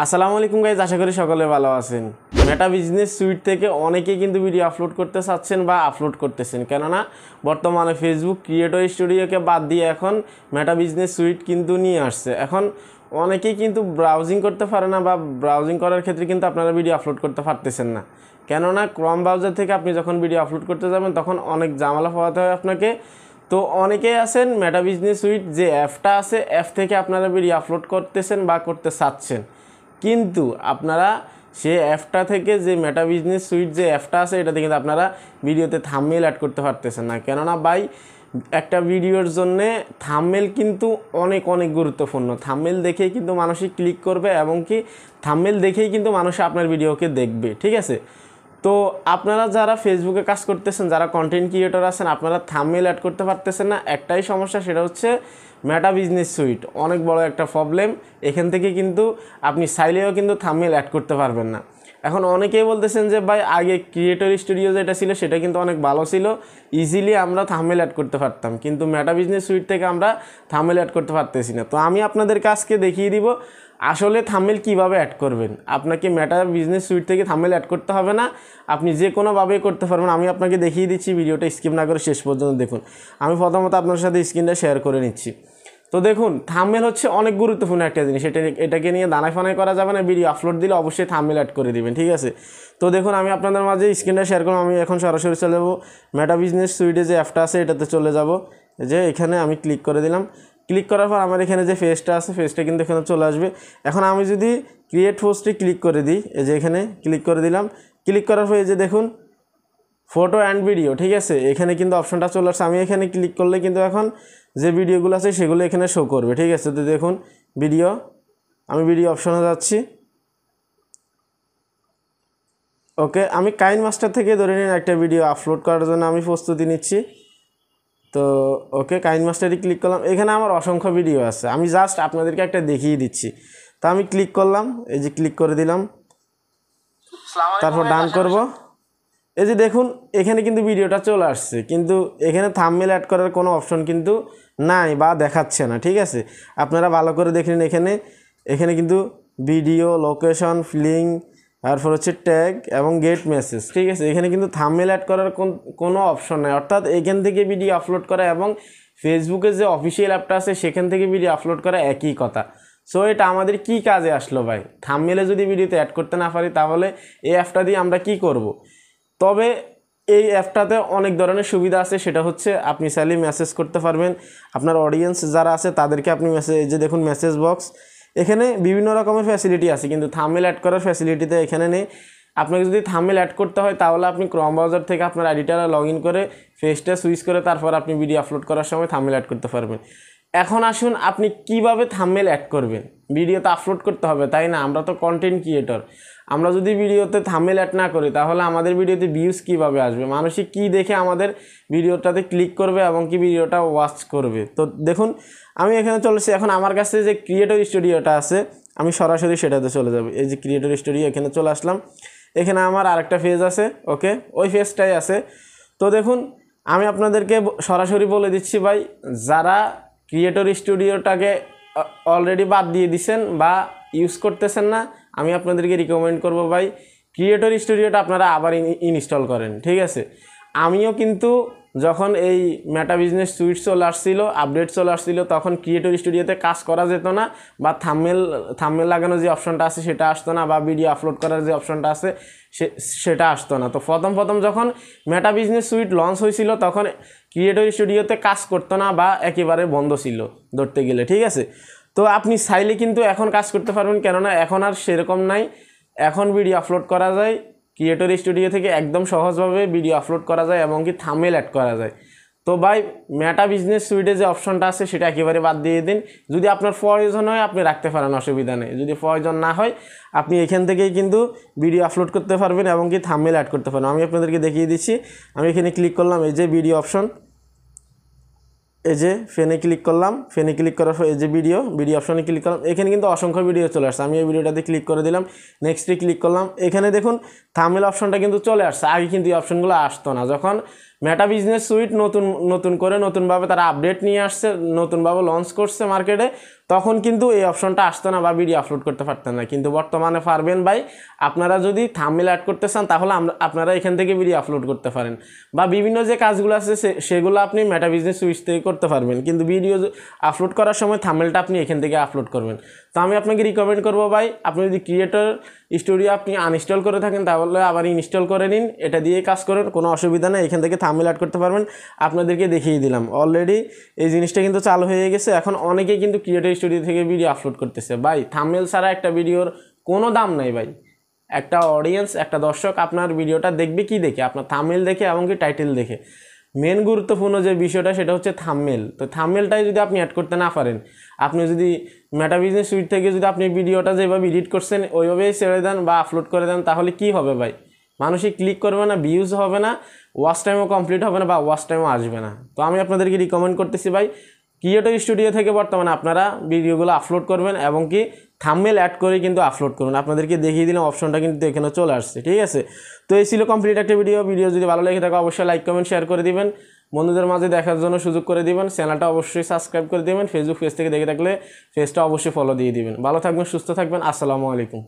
আসসালামু আলাইকুম গাইজ আশা করি সকলে ভালো আছেন মেটা বিজনেস সুইট থেকে অনেকেই কিন্তু ভিডিও আপলোড করতে চাচ্ছেন বা আপলোড করতেছেন কেননা বর্তমানে ফেসবুক ক্রিয়েটর স্টুডিওকে বাদ দিয়ে এখন মেটা বিজনেস সুইট কিন্তু নিয়ে আসছে এখন অনেকেই কিন্তু ব্রাউজিং করতে পারে না বা ব্রাউজিং করার ক্ষেত্রে কিন্তু আপনারা ভিডিও আপলোড করতে পারতেছেন না কেননা ক্রম ব্রাউজার থেকে আপনি যখন ভিডিও আপলোড করতে যাবেন তখন অনেক জামালা পাওয়াতে হয় আপনাকে তো অনেকেই আছেন মেটা বিজনেস সুইট যে অ্যাপটা আছে অ্যাপ থেকে আপনারা ভিডিও আপলোড করতেছেন বা করতে চাচ্ছেন কিন্তু আপনারা সে অ্যাপটা থেকে যে মেটা বিজনেস সুইট যে অ্যাপটা আছে এটাতে কিন্তু আপনারা ভিডিওতে থামমেল অ্যাড করতে পারতেছেন না কেননা বাই একটা ভিডিওর জন্যে থামমেল কিন্তু অনেক অনেক গুরুত্বপূর্ণ থামমেল দেখেই কিন্তু মানুষই ক্লিক করবে এবং কি থামমেল দেখেই কিন্তু মানুষ আপনার ভিডিওকে দেখবে ঠিক আছে তো আপনারা যারা ফেসবুকে কাজ করতেছেন যারা কন্টেন্ট ক্রিয়েটর আছেন আপনারা থামমেল অ্যাড করতে পারতেছেন না একটাই সমস্যা সেটা হচ্ছে ম্যাটা বিজনেস সুইট অনেক বড় একটা প্রবলেম এখান থেকে কিন্তু আপনি চাইলেও কিন্তু থামমেল অ্যাড করতে পারবেন না এখন অনেকেই বলতেছেন যে ভাই আগে ক্রিয়েটর স্টুডিও যেটা ছিল সেটা কিন্তু অনেক ভালো ছিল ইজিলি আমরা থামেল অ্যাড করতে পারতাম কিন্তু ম্যাটা বিজনেস সুইট থেকে আমরা থামেল অ্যাড করতে পারতেছি না তো আমি আপনাদের কাজকে দেখিয়ে দিব আসলে থামেল কিভাবে অ্যাড করবেন আপনাকে ম্যাটা বিজনেস সুইট থেকে থামেল অ্যাড করতে হবে না আপনি যে কোনোভাবেই করতে পারবেন আমি আপনাকে দেখিয়ে দিচ্ছি ভিডিওটা স্কিপ না করে শেষ পর্যন্ত দেখুন আমি প্রথমত আপনার সাথে স্ক্রিনটা শেয়ার করে নিচ্ছি তো দেখুন থামমেল হচ্ছে অনেক গুরুত্বপূর্ণ একটা জিনিস এটা এটাকে নিয়ে দানায় ফানায় করা যাবে না ভিডিও আপলোড দিলে অবশ্যই থামমেল অ্যাড করে দিবেন ঠিক আছে তো দেখুন আমি আপনাদের মাঝে স্ক্রিনটা শেয়ার করলাম আমি এখন সরাসরি চলে যাবো মেটা বিজনেস সুইটে যে অ্যাপটা আছে এটাতে চলে যাব যে এখানে আমি ক্লিক করে দিলাম ক্লিক করার পর আমার এখানে যে ফেসটা আছে ফেসটা কিন্তু এখানে চলে আসবে এখন আমি যদি ক্রিয়েট ফোস্টে ক্লিক করে দিই এই যে এখানে ক্লিক করে দিলাম ক্লিক করার পর এই যে দেখুন ফটো অ্যান্ড ভিডিও ঠিক আছে এখানে কিন্তু অপশনটা চলে আসছে আমি এখানে ক্লিক করলে কিন্তু এখন যে ভিডিওগুলো আছে সেগুলো এখানে শো করবে ঠিক আছে তো দেখুন ভিডিও আমি ভিডিও অপশনে যাচ্ছি ওকে আমি কাইন মাস্টার থেকে ধরে নিন একটা ভিডিও আপলোড করার জন্য আমি প্রস্তুতি নিচ্ছি তো ওকে কাইন মাস্টারই ক্লিক করলাম এখানে আমার অসংখ্য ভিডিও আছে আমি জাস্ট আপনাদেরকে একটা দেখিয়ে দিচ্ছি তো আমি ক্লিক করলাম এই যে ক্লিক করে দিলাম তারপর ডান করব এই যে দেখুন এখানে কিন্তু ভিডিওটা চলে আসছে কিন্তু এখানে থামমেল অ্যাড করার কোনো অপশন কিন্তু নাই বা দেখাচ্ছে না ঠিক আছে আপনারা ভালো করে দেখলেন এখানে এখানে কিন্তু ভিডিও লোকেশন ফিলিং তারপর হচ্ছে ট্যাগ এবং গেট মেসেজ ঠিক আছে এখানে কিন্তু থামমেল অ্যাড করার কোনো অপশন নেই অর্থাৎ এখান থেকে ভিডিও আপলোড করা এবং ফেসবুকে যে অফিসিয়াল অ্যাপটা আছে সেখান থেকে ভিডিও আপলোড করা একই কথা সো এটা আমাদের কি কাজে আসলো ভাই থামমেলে যদি ভিডিওতে অ্যাড করতে না পারি তাহলে এই অ্যাপটা দিয়ে আমরা কি করব। তবে এই অ্যাপটাতে অনেক ধরনের সুবিধা আছে সেটা হচ্ছে আপনি চাইলে মেসেজ করতে পারবেন আপনার অডিয়েন্স যারা আছে তাদেরকে আপনি মেসেজ যে দেখুন মেসেজ বক্স এখানে বিভিন্ন রকমের ফ্যাসিলিটি আছে কিন্তু থামেল অ্যাড করার ফ্যাসিলিটিতে এখানে নেই আপনাকে যদি থামেল অ্যাড করতে হয় তাহলে আপনি ক্রম ব্রাউজার থেকে আপনার আইডিটা লগ ইন করে ফেসটা সুইচ করে তারপর আপনি ভিডিও আপলোড করার সময় থামেল অ্যাড করতে পারবেন এখন আসুন আপনি কিভাবে থামেল অ্যাড করবেন ভিডিও তো আপলোড করতে হবে তাই না আমরা তো কন্টেন্ট ক্রিয়েটর আমরা যদি ভিডিওতে থামেল অ্যাড না করি তাহলে আমাদের ভিডিওতে ভিউজ কিভাবে আসবে মানুষই কি দেখে আমাদের ভিডিওটাতে ক্লিক করবে এবং কি ভিডিওটা ওয়াচ করবে তো দেখুন আমি এখানে চলেছি এখন আমার কাছে যে ক্রিয়েটর স্টুডিওটা আছে আমি সরাসরি সেটাতে চলে যাব এই যে ক্রিয়েটর স্টুডিও এখানে চলে আসলাম এখানে আমার আরেকটা ফেজ আছে ওকে ওই ফেজটাই আছে তো দেখুন আমি আপনাদেরকে সরাসরি বলে দিচ্ছি ভাই যারা ক্রিয়েটর স্টুডিওটাকে অলরেডি বাদ দিয়ে দিছেন বা ইউজ করতেছেন না আমি আপনাদেরকে রিকমেন্ড করব ভাই ক্রিয়েটর স্টুডিওটা আপনারা আবার ইনস্টল করেন ঠিক আছে আমিও কিন্তু যখন এই মেটা বিজনেস সুইট চলে আসছিল আপডেট চলে আসছিল তখন ক্রিয়েটর স্টুডিওতে কাজ করা যেত না বা থামেল থামেল লাগানোর যে অপশনটা আছে সেটা আসতো না বা ভিডিও আপলোড করার যে অপশনটা আছে সেটা আসতো না তো প্রথম প্রথম যখন মেটা বিজনেস সুইট লঞ্চ হয়েছিল তখন ক্রিয়েটর স্টুডিওতে কাজ করতো না বা একেবারে বন্ধ ছিল ধরতে গেলে ঠিক আছে তো আপনি চাইলে কিন্তু এখন কাজ করতে পারবেন কেননা এখন আর সেরকম নাই এখন ভিডিও আপলোড করা যায় ক্রিয়েটর স্টুডিও থেকে একদম সহজভাবে ভিডিও আপলোড করা যায় এবং কি থামেল অ্যাড করা যায় তো ভাই ম্যাটা বিজনেস সুইডে যে অপশনটা আছে সেটা একেবারে বাদ দিয়ে দিন যদি আপনার প্রয়োজন হয় আপনি রাখতে পারেন অসুবিধা নেই যদি প্রয়োজন না হয় আপনি এখান থেকেই কিন্তু ভিডিও আপলোড করতে পারবেন এবং কি থামেল অ্যাড করতে পারবেন আমি আপনাদেরকে দেখিয়ে দিচ্ছি আমি এখানে ক্লিক করলাম এই যে ভিডিও অপশন এই যে ফেনে ক্লিক করলাম ফেনে ক্লিক করার পর এই যে ভিডিও ভিডিও অপশনে ক্লিক করলাম এখানে কিন্তু অসংখ্য ভিডিও চলে আসছে আমি এই ভিডিওটাতে ক্লিক করে দিলাম নেক্সটে ক্লিক করলাম এখানে দেখুন থামেল অপশনটা কিন্তু চলে আসছে আগে কিন্তু এই অপশনগুলো আসতো না যখন মেটা বিজনেস সুইট নতুন নতুন করে নতুনভাবে তারা আপডেট নিয়ে আসছে নতুনভাবে লঞ্চ করছে মার্কেটে তখন কিন্তু এই অপশনটা আসতো না বা ভিডিও আপলোড করতে পারতেন না কিন্তু বর্তমানে পারবেন ভাই আপনারা যদি থামমেল অ্যাড করতে চান তাহলে আপনারা এখান থেকে ভিডিও আপলোড করতে পারেন বা বিভিন্ন যে কাজগুলো আছে সেগুলো আপনি মেটা বিজনেস সুইচ থেকে করতে পারবেন কিন্তু ভিডিও আপলোড করার সময় থামেলটা আপনি এখান থেকে আপলোড করবেন তো আমি আপনাকে রিকমেন্ড করবো ভাই আপনি যদি ক্রিয়েটর স্টুডিও আপনি আনইনস্টল করে থাকেন তাহলে আবার ইনস্টল করে নিন এটা দিয়ে কাজ করেন কোনো অসুবিধা নেই এখান থেকে থাম থামেল অ্যাড করতে পারবেন আপনাদেরকে দেখিয়ে দিলাম অলরেডি এই জিনিসটা কিন্তু চালু হয়ে গেছে এখন অনেকে কিন্তু ক্রিয়েটিভ স্টুডিও থেকে ভিডিও আপলোড করতেছে ভাই থামেল ছাড়া একটা ভিডিওর কোনো দাম নাই ভাই একটা অডিয়েন্স একটা দর্শক আপনার ভিডিওটা দেখবে কি দেখে আপনার থামেল দেখে এবং কি টাইটেল দেখে মেন গুরুত্বপূর্ণ যে বিষয়টা সেটা হচ্ছে থামমেল তো থামমেলটাই যদি আপনি অ্যাড করতে না পারেন আপনি যদি মেটা বিজনেস সুইট থেকে যদি আপনি ভিডিওটা যেভাবে এডিট করছেন ওইভাবেই ছেড়ে দেন বা আপলোড করে দেন তাহলে কি হবে ভাই মানুষই ক্লিক করবে না ভিউজ হবে না ওয়াচ টাইমও কমপ্লিট হবে না বা ওয়াচ টাইমও আসবে না তো আমি আপনাদেরকে রিকমেন্ড করতেছি ভাই ক্রিয়েটিভ স্টুডিও থেকে বর্তমানে আপনারা ভিডিওগুলো আপলোড করবেন এবং কি থামমেল অ্যাড করে কিন্তু আপলোড করুন আপনাদেরকে দেখিয়ে দিলাম অপশনটা কিন্তু এখানে চলে আসছে ঠিক আছে তো এই ছিল কমপ্লিট একটা ভিডিও ভিডিও যদি ভালো লেগে থাকে অবশ্যই লাইক কমেন্ট শেয়ার করে দিবেন বন্ধুদের মাঝে দেখার জন্য সুযোগ করে দিবেন চ্যানেলটা অবশ্যই সাবস্ক্রাইব করে দিবেন ফেসবুক পেজ থেকে দেখে থাকলে পেজটা অবশ্যই ফলো দিয়ে দিবেন ভালো থাকবেন সুস্থ থাকবেন আসসালামু আলাইকুম